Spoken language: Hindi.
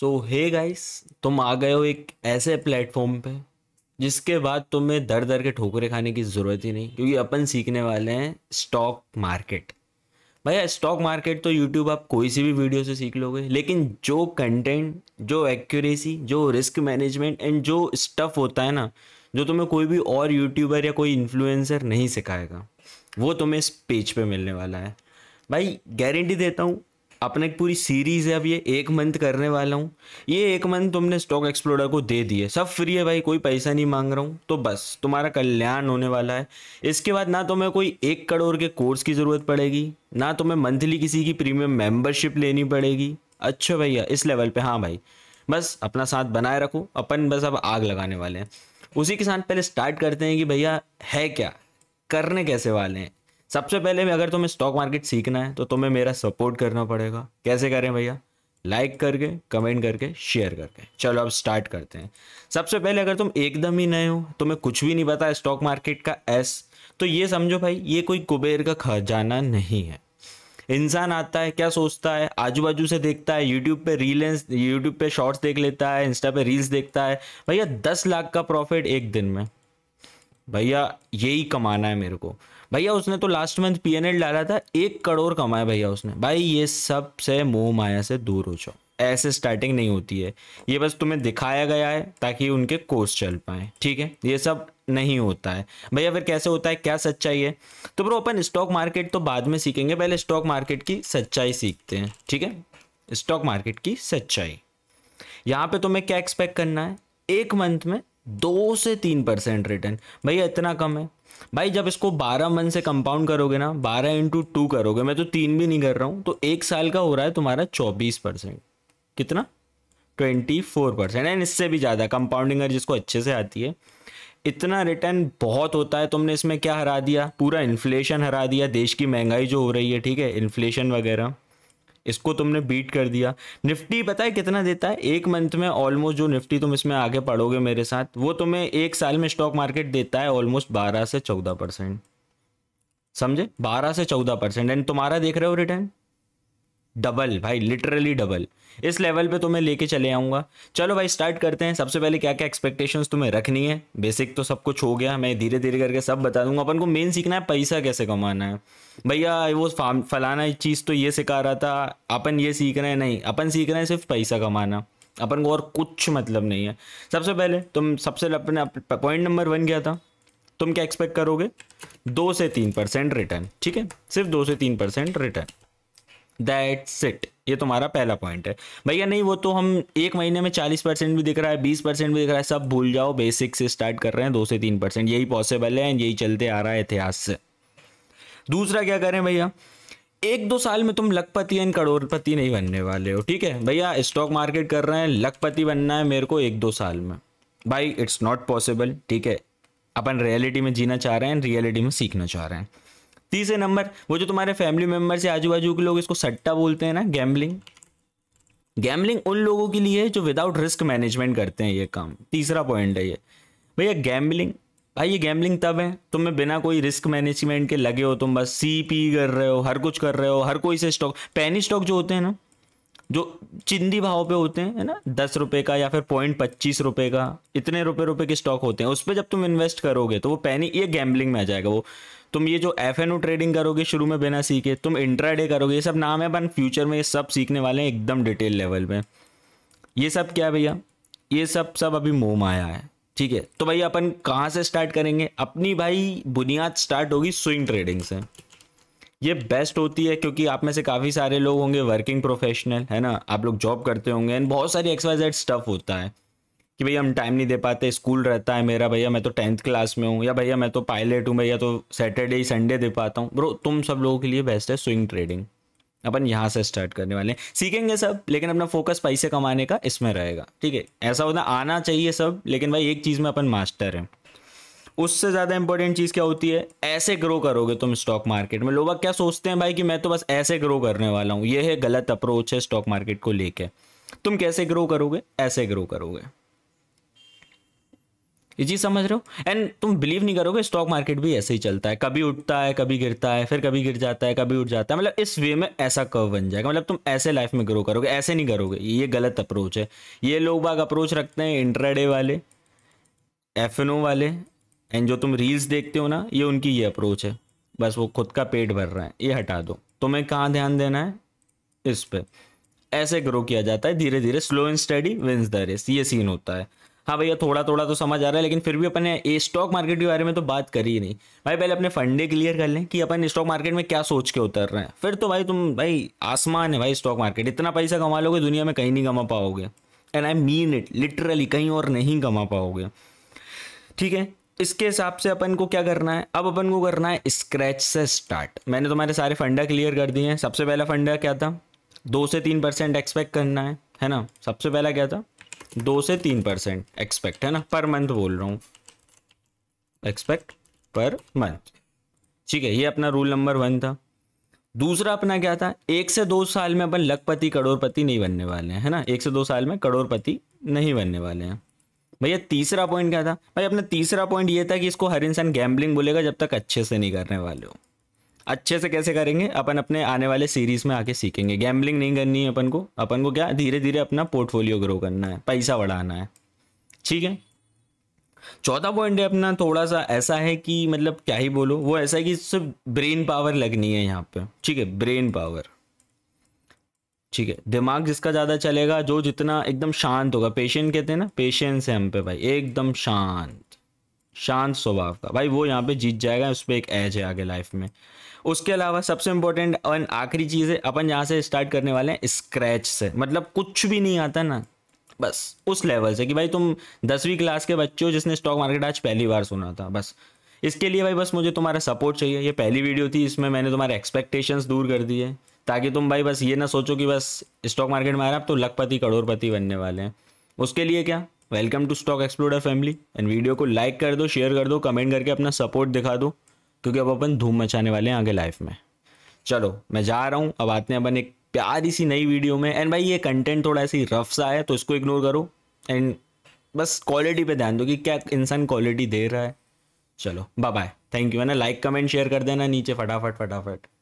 सो हे गाइस तुम आ गए हो एक ऐसे प्लेटफॉर्म पे जिसके बाद तुम्हें दर दर के ठोकरे खाने की ज़रूरत ही नहीं क्योंकि अपन सीखने वाले हैं स्टॉक मार्केट भैया स्टॉक मार्केट तो यूट्यूब आप कोई सी भी वीडियो से सीख लोगे लेकिन जो कंटेंट जो एक्यूरेसी जो रिस्क मैनेजमेंट एंड जो स्टफ़ होता है ना जो तुम्हें कोई भी और यूट्यूबर या कोई इन्फ्लुएंसर नहीं सिखाएगा वो तुम्हें इस पेज पे मिलने वाला है भाई गारंटी देता हूँ अपने एक पूरी सीरीज़ है अब ये एक मंथ करने वाला हूँ ये एक मंथ तुमने स्टॉक एक्सप्लोरर को दे दिए सब फ्री है भाई कोई पैसा नहीं मांग रहा हूँ तो बस तुम्हारा कल्याण होने वाला है इसके बाद ना तुम्हें कोई एक करोड़ के कोर्स की ज़रूरत पड़ेगी ना तुम्हें मंथली किसी की प्रीमियम मेंबरशिप लेनी पड़ेगी अच्छा भैया इस लेवल पर हाँ भाई बस अपना साथ बनाए रखो अपन बस अब आग लगाने वाले हैं उसी के साथ पहले स्टार्ट करते हैं कि भैया है क्या करने कैसे वाले हैं सबसे पहले में अगर तुम्हें स्टॉक मार्केट सीखना है तो तुम्हें मेरा सपोर्ट करना पड़ेगा कैसे करें भैया लाइक करके कमेंट करके शेयर करके चलो अब स्टार्ट करते हैं सबसे पहले अगर तुम एकदम ही नए हो तुम्हें कुछ भी नहीं पता स्टॉक मार्केट का एस तो ये समझो भाई ये कोई कुबेर का खजाना नहीं है इंसान आता है क्या सोचता है आजू बाजू से देखता है यूट्यूब पे रील्स यूट्यूब पे शॉर्ट्स देख लेता है इंस्टा पे रील्स देखता है भैया दस लाख का प्रॉफिट एक दिन में भैया यही कमाना है मेरे को भैया उसने तो लास्ट मंथ पी डाला था एक करोड़ कमाया भैया उसने भाई ये सब से मोह माया से दूर हो जाओ ऐसे स्टार्टिंग नहीं होती है ये बस तुम्हें दिखाया गया है ताकि उनके कोर्स चल पाए ठीक है ये सब नहीं होता है भैया फिर कैसे होता है क्या सच्चाई है तो ब्रो अपन स्टॉक मार्केट तो बाद में सीखेंगे पहले स्टॉक मार्केट की सच्चाई सीखते हैं ठीक है स्टॉक मार्केट की सच्चाई यहाँ पे तुम्हें क्या एक्सपेक्ट करना है एक मंथ में दो से तीन परसेंट रिटर्न भैया इतना कम है भाई जब इसको बारह मंथ से कंपाउंड करोगे ना बारह इंटू टू करोगे मैं तो तीन भी नहीं कर रहा हूं तो एक साल का हो रहा है तुम्हारा चौबीस परसेंट कितना ट्वेंटी फोर परसेंट एंड इससे भी ज़्यादा कंपाउंडिंग जिसको अच्छे से आती है इतना रिटर्न बहुत होता है तुमने इसमें क्या हरा दिया पूरा इन्फ्लेशन हरा दिया देश की महंगाई जो हो रही है ठीक है इन्फ्लेशन वगैरह इसको तुमने बीट कर दिया निफ्टी पता है कितना देता है एक मंथ में ऑलमोस्ट जो निफ्टी तुम इसमें आगे पढ़ोगे मेरे साथ वो तुम्हें एक साल में स्टॉक मार्केट देता है ऑलमोस्ट बारह से चौदह परसेंट समझे बारह से चौदह परसेंट एंड तुम्हारा देख रहे हो रिटर्न डबल भाई लिटरली डबल इस लेवल पे तुम्हें तो लेके चले आऊँगा चलो भाई स्टार्ट करते हैं सबसे पहले क्या क्या एक्सपेक्टेशंस तुम्हें रखनी है बेसिक तो सब कुछ हो गया मैं धीरे धीरे करके सब बता दूंगा अपन को मेन सीखना है पैसा कैसे कमाना है भैया वो फलाना चीज़ तो ये सिखा रहा था अपन ये सीख रहे हैं नहीं अपन सीख रहे हैं सिर्फ पैसा कमाना अपन को और कुछ मतलब नहीं है सबसे पहले तुम सबसे अपने पॉइंट नंबर वन क्या था तुम क्या एक्सपेक्ट करोगे दो से तीन परसेंट रिटर्न ठीक है सिर्फ दो से तीन परसेंट रिटर्न दैट्स इट ये तुम्हारा पहला पॉइंट है भैया नहीं वो तो हम एक महीने में चालीस परसेंट भी दिख रहा है बीस परसेंट भी दिख रहा है सब भूल जाओ बेसिक से स्टार्ट कर रहे हैं दो से तीन परसेंट यही पॉसिबल है यही चलते आ रहा है इतिहास से दूसरा क्या करें भैया एक दो साल में तुम लखपति एंड करोड़पति नहीं बनने वाले हो ठीक है भैया स्टॉक मार्केट कर रहे हैं लखपति बनना है मेरे को एक दो साल में भाई इट्स नॉट पॉसिबल ठीक है अपन रियलिटी में जीना चाह रहे हैं रियलिटी में सीखना चाह रहे हैं तीसरे नंबर वो जो तुम्हारे फैमिली मेंबर से आजू बाजू के लोग इसको सट्टा बोलते हैं ना गैम्बलिंग गैम्बलिंग उन लोगों के लिए जो विदाउट रिस्क मैनेजमेंट करते हैं ये काम तीसरा पॉइंट है ये भैया गैम्बलिंग भाई ये गैम्बलिंग तब है तुम्हें बिना कोई रिस्क मैनेजमेंट के लगे हो तुम बस सी पी कर रहे हो हर कुछ कर रहे हो हर कोई से स्टॉक पैनी स्टॉक जो होते हैं ना जो चिंदी भाव पे होते हैं है ना दस रुपए का या फिर पॉइंट पच्चीस रुपए का इतने रुपए रुपए के स्टॉक होते हैं उस पर जब तुम इन्वेस्ट करोगे तो वो पैनी ये गैम्बलिंग में आ जाएगा वो तुम ये जो एफ एन ट्रेडिंग करोगे शुरू में बिना सीखे तुम इंट्राडे करोगे ये सब नाम है बन फ्यूचर में ये सब सीखने वाले हैं एकदम डिटेल लेवल में ये सब क्या है भैया ये सब सब अभी मोह आया है ठीक है तो भैया अपन कहाँ से स्टार्ट करेंगे अपनी भाई बुनियाद स्टार्ट होगी स्विंग ट्रेडिंग से ये बेस्ट होती है क्योंकि आप में से काफ़ी सारे लोग होंगे वर्किंग प्रोफेशनल है ना आप लोग जॉब करते होंगे एंड बहुत सारी एक्सवाइज स्टफ होता है कि भैया हम टाइम नहीं दे पाते स्कूल रहता है मेरा भैया मैं तो टेंथ क्लास में हूँ या भैया मैं तो पायलट हूँ भैया तो सैटरडे ही संडे दे पाता हूँ ब्रो तुम सब लोगों के लिए बेस्ट है स्विंग ट्रेडिंग अपन यहाँ से स्टार्ट करने वाले हैं सीखेंगे सब लेकिन अपना फोकस पैसे कमाने का इसमें रहेगा ठीक है ऐसा होता आना चाहिए सब लेकिन भाई एक चीज़ में अपन मास्टर हैं उससे ज़्यादा इंपॉर्टेंट चीज़ क्या होती है ऐसे ग्रो करोगे तुम स्टॉक मार्केट में लोग क्या सोचते हैं भाई कि मैं तो बस ऐसे ग्रो करने वाला हूं यह है गलत अप्रोच है स्टॉक मार्केट को लेकर तुम कैसे ग्रो करोगे ऐसे ग्रो करोगे ये चीज समझ रहे हो एंड तुम बिलीव नहीं करोगे स्टॉक मार्केट भी ऐसे ही चलता है कभी उठता है कभी गिरता है फिर कभी गिर जाता है कभी उठ जाता है मतलब इस वे में ऐसा कर्व बन जाएगा मतलब तुम ऐसे लाइफ में ग्रो करोगे ऐसे नहीं करोगे ये गलत अप्रोच है ये लोग बाग अप्रोच रखते हैं इंट्राडे वाले एफ वाले एंड जो तुम रील्स देखते हो ना ये उनकी ये अप्रोच है बस वो खुद का पेट भर रहे हैं ये हटा दो तुम्हें कहाँ ध्यान देना है इस पर ऐसे ग्रो किया जाता है धीरे धीरे slow and steady wins the race ये सीन होता है हाँ भैया थोड़ा थोड़ा तो समझ आ रहा है लेकिन फिर भी अपन ने स्टॉक मार्केट के बारे में तो बात करी ही नहीं भाई पहले अपने फंडे क्लियर कर लें कि अपन स्टॉक मार्केट में क्या सोच के उतर रहे हैं फिर तो भाई तुम भाई आसमान है भाई स्टॉक मार्केट इतना पैसा कमा लोगे दुनिया में कहीं नहीं कमा पाओगे and I mean it literally कहीं और नहीं कमा पाओगे ठीक है इसके हिसाब से अपन को क्या करना है अब अपन को करना है स्क्रैच से स्टार्ट मैंने तुम्हारे सारे फंडा क्लियर कर दिए हैं सबसे पहला फंडा क्या था दो से तीन परसेंट एक्सपेक्ट करना है है ना सबसे पहला क्या था दो से तीन परसेंट एक्सपेक्ट है ना पर मंथ बोल रहा हूँ एक्सपेक्ट पर मंथ ठीक है ये अपना रूल नंबर वन था दूसरा अपना क्या था एक से दो साल में अपन लखपति करोड़पति नहीं बनने वाले हैं है ना एक से दो साल में करोड़पति नहीं बनने वाले हैं भैया तीसरा पॉइंट क्या था भाई अपना तीसरा पॉइंट ये था कि इसको हर इंसान गैम्बलिंग बोलेगा जब तक अच्छे से नहीं करने वाले हो अच्छे से कैसे करेंगे अपन अपने आने वाले सीरीज में आके सीखेंगे गैम्बलिंग नहीं करनी है अपन को अपन को क्या धीरे धीरे अपना पोर्टफोलियो ग्रो करना है पैसा बढ़ाना है ठीक है चौथा पॉइंट है अपना थोड़ा सा ऐसा है कि मतलब क्या ही बोलो वो ऐसा है कि सिर्फ ब्रेन पावर लगनी है यहाँ पे ठीक है ब्रेन पावर ठीक है दिमाग जिसका ज़्यादा चलेगा जो जितना एकदम शांत होगा पेशेंट कहते हैं ना पेशेंस है हम पे भाई एकदम शांत शांत स्वभाव का भाई वो यहाँ पे जीत जाएगा उस पर एक एज है आगे लाइफ में उसके अलावा सबसे इंपॉर्टेंट और आखिरी चीज़ है अपन यहाँ से स्टार्ट करने वाले हैं स्क्रैच से मतलब कुछ भी नहीं आता ना बस उस लेवल से कि भाई तुम दसवीं क्लास के बच्चे हो जिसने स्टॉक मार्केट आज पहली बार सुना था बस इसके लिए भाई बस मुझे तुम्हारा सपोर्ट चाहिए ये पहली वीडियो थी इसमें मैंने तुम्हारे एक्सपेक्टेशंस दूर कर दिए ताकि तुम भाई बस ये ना सोचो कि बस स्टॉक मार्केट में आ हैं आप तो लखपति करोड़पति बनने वाले हैं उसके लिए क्या welcome to stock explorer family and video को लाइक कर दो शेयर कर दो कमेंट करके अपना सपोर्ट दिखा दो क्योंकि अब अपन धूम मचाने वाले हैं आगे लाइफ में चलो मैं जा रहा हूँ अब आते हैं अपन एक प्यारी सी नई वीडियो में एंड भाई ये कंटेंट थोड़ा ऐसी रफ सा है तो इसको इग्नोर करो एंड बस क्वालिटी पे ध्यान दो कि क्या इंसान क्वालिटी दे रहा है चलो बाय बाय थैंक यू है ना लाइक कमेंट शेयर कर देना नीचे फटाफट फटाफट